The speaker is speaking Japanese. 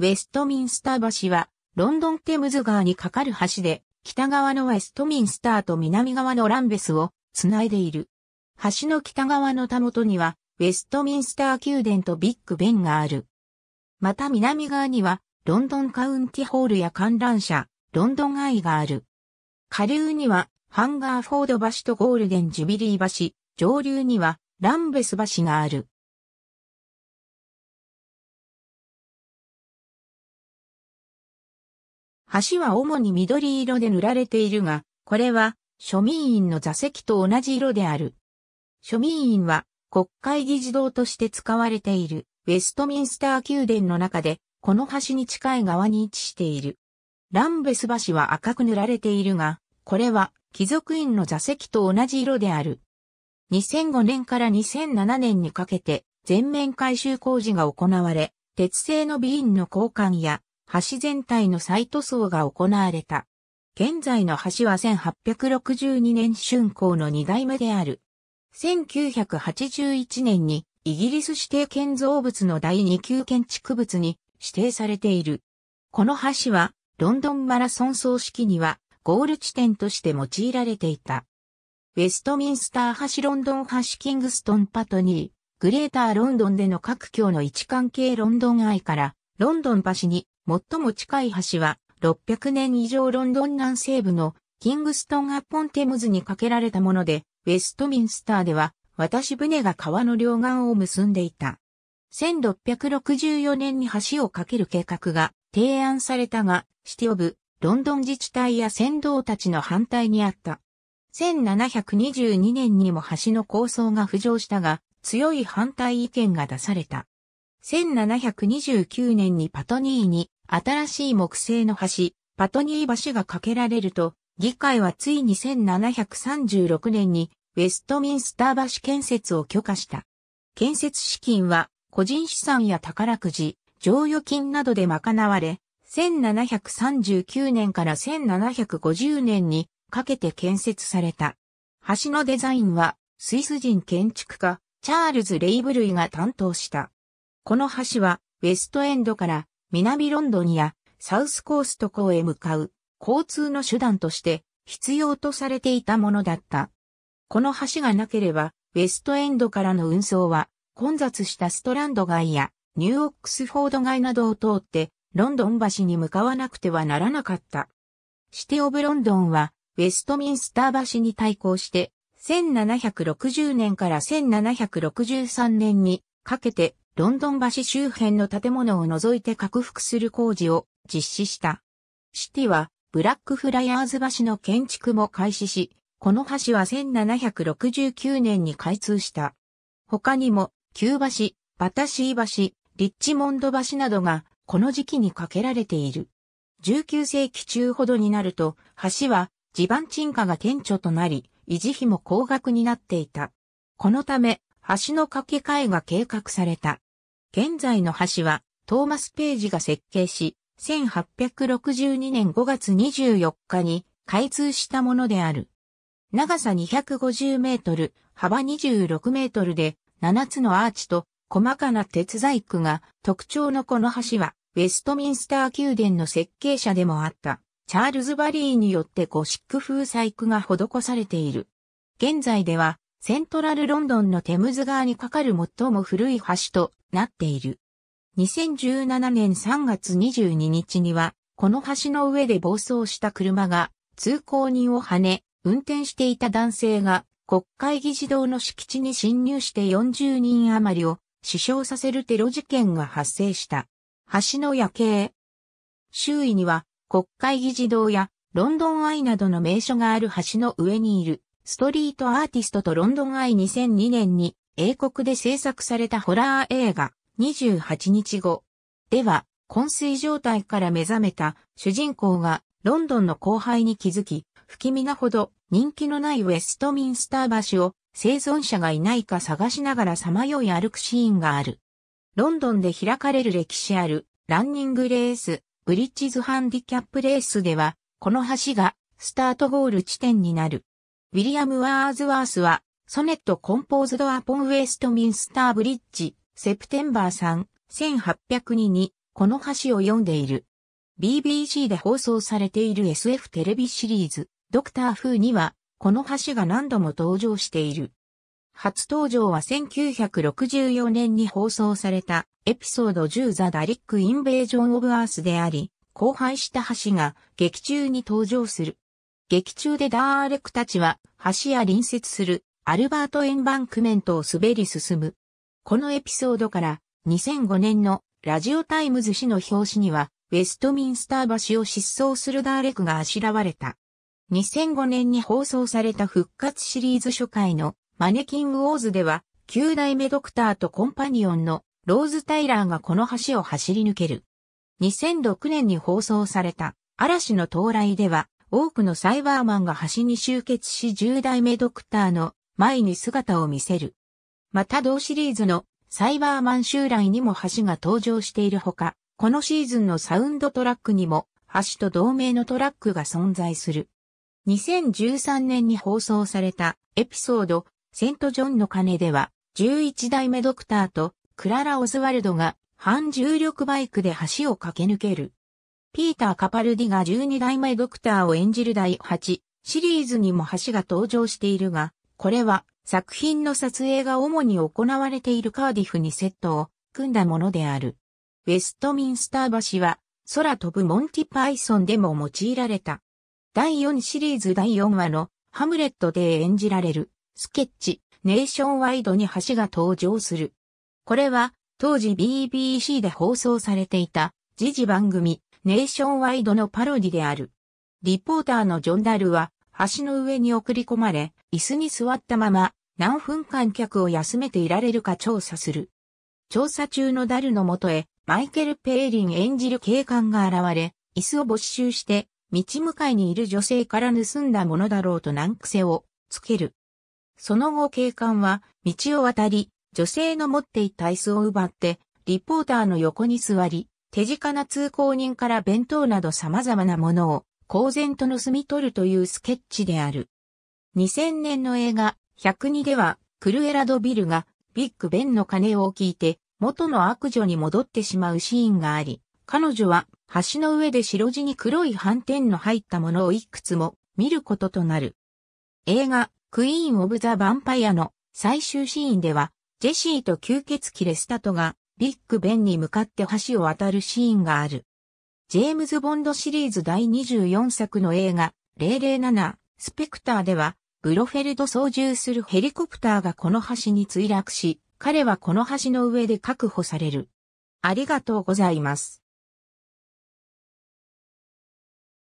ウェストミンスター橋は、ロンドンテムズ川に架かる橋で、北側のウェストミンスターと南側のランベスをつないでいる。橋の北側のたもとには、ウェストミンスター宮殿とビッグベンがある。また南側には、ロンドンカウンティホールや観覧車、ロンドンアイがある。下流には、ハンガーフォード橋とゴールデンジュビリー橋、上流には、ランベス橋がある。橋は主に緑色で塗られているが、これは庶民院の座席と同じ色である。庶民院は国会議事堂として使われているウェストミンスター宮殿の中で、この橋に近い側に位置している。ランベス橋は赤く塗られているが、これは貴族院の座席と同じ色である。2005年から2007年にかけて全面改修工事が行われ、鉄製のビーンの交換や橋全体の再塗装が行われた。現在の橋は1862年竣工の2代目である。1981年にイギリス指定建造物の第2級建築物に指定されている。この橋はロンドンマラソン葬式にはゴール地点として用いられていた。ウェストミンスター橋ロンドン橋キングストンパトニー、グレーターロンドンでの各橋の位置関係ロンドン愛からロンドン橋に最も近い橋は600年以上ロンドン南西部のキングストンアポンテムズに架けられたもので、ウェストミンスターでは渡し船が川の両岸を結んでいた。1664年に橋を架ける計画が提案されたが、シティオブ、ロンドン自治体や船頭たちの反対にあった。1722年にも橋の構想が浮上したが、強い反対意見が出された。1729年にパトニーに新しい木製の橋、パトニー橋が架けられると、議会はついに1736年にウェストミンスター橋建設を許可した。建設資金は個人資産や宝くじ、乗用金などで賄われ、1739年から1750年にかけて建設された。橋のデザインはスイス人建築家チャールズ・レイブルイが担当した。この橋はウェストエンドから南ロンドンやサウスコースト港へ向かう交通の手段として必要とされていたものだった。この橋がなければ、ウェストエンドからの運送は混雑したストランド街やニューオックスフォード街などを通ってロンドン橋に向かわなくてはならなかった。シティオブロンドンはウェストミンスター橋に対抗して1760年から1763年にかけてロンドン橋周辺の建物を除いて拡幅する工事を実施した。シティは、ブラックフライアーズ橋の建築も開始し、この橋は1769年に開通した。他にも、旧橋、バタシー橋、リッチモンド橋などが、この時期に架けられている。19世紀中ほどになると、橋は地盤沈下が顕著となり、維持費も高額になっていた。このため、橋の架け替えが計画された。現在の橋は、トーマス・ページが設計し、1862年5月24日に開通したものである。長さ250メートル、幅26メートルで、7つのアーチと細かな鉄細工が特徴のこの橋は、ウェストミンスター宮殿の設計者でもあった、チャールズ・バリーによってゴシック風細工が施されている。現在では、セントラルロンドンのテムズ川に架かる最も古い橋となっている。2017年3月22日には、この橋の上で暴走した車が通行人をはね、運転していた男性が国会議事堂の敷地に侵入して40人余りを死傷させるテロ事件が発生した。橋の夜景。周囲には国会議事堂やロンドンアイなどの名所がある橋の上にいるストリートアーティストとロンドンアイ2002年に英国で制作されたホラー映画、28日後。では、昏睡状態から目覚めた主人公がロンドンの後輩に気づき、不気味なほど人気のないウェストミンスター橋を生存者がいないか探しながらさまよい歩くシーンがある。ロンドンで開かれる歴史あるランニングレース、ブリッジズハンディキャップレースでは、この橋がスタートゴール地点になる。ウィリアム・ワーズワースはソネットコンポーズドアポンウェストミンスターブリッジ、セプテンバー3、1802に、この橋を読んでいる。BBC で放送されている SF テレビシリーズ、ドクターフーには、この橋が何度も登場している。初登場は1964年に放送されたエピソード10ザ・ダリック・インベージョン・オブ・アースであり、荒廃した橋が劇中に登場する。劇中でダーレクたちは橋や隣接するアルバート・エンバンクメントを滑り進む。このエピソードから2005年のラジオタイムズ誌の表紙にはウェストミンスター橋を失踪するダーレクがあしらわれた。2005年に放送された復活シリーズ初回のマネキング・オーズでは9代目ドクターとコンパニオンのローズ・タイラーがこの橋を走り抜ける。2006年に放送された嵐の到来では多くのサイバーマンが橋に集結し10代目ドクターの前に姿を見せる。また同シリーズのサイバーマン襲来にも橋が登場しているほか、このシーズンのサウンドトラックにも橋と同名のトラックが存在する。2013年に放送されたエピソードセントジョンの鐘では11代目ドクターとクララ・オズワルドが反重力バイクで橋を駆け抜ける。ピーター・カパルディが12代目ドクターを演じる第8シリーズにも橋が登場しているが、これは作品の撮影が主に行われているカーディフにセットを組んだものである。ウェストミンスター橋は空飛ぶモンティパイソンでも用いられた。第4シリーズ第4話のハムレットで演じられるスケッチネーションワイドに橋が登場する。これは当時 BBC で放送されていた時事番組ネーションワイドのパロディである。リポーターのジョンダルは橋の上に送り込まれ椅子に座ったまま何分間客を休めていられるか調査する。調査中のダルのもとへマイケル・ペーリン演じる警官が現れ、椅子を没収して道向かいにいる女性から盗んだものだろうと難癖をつける。その後警官は道を渡り、女性の持っていた椅子を奪って、リポーターの横に座り、手近な通行人から弁当など様々なものを公然と盗み取るというスケッチである。2000年の映画、102では、クルエラ・ド・ビルが、ビッグ・ベンの鐘を聞いて、元の悪女に戻ってしまうシーンがあり、彼女は、橋の上で白地に黒い斑点の入ったものをいくつも見ることとなる。映画、クイーン・オブ・ザ・ヴァンパイアの最終シーンでは、ジェシーと吸血鬼レスタトが、ビッグ・ベンに向かって橋を渡るシーンがある。ジェームズ・ボンドシリーズ第24作の映画、007、スペクターでは、ブロフェルド操縦するヘリコプターがこの橋に墜落し、彼はこの橋の上で確保される。ありがとうございます。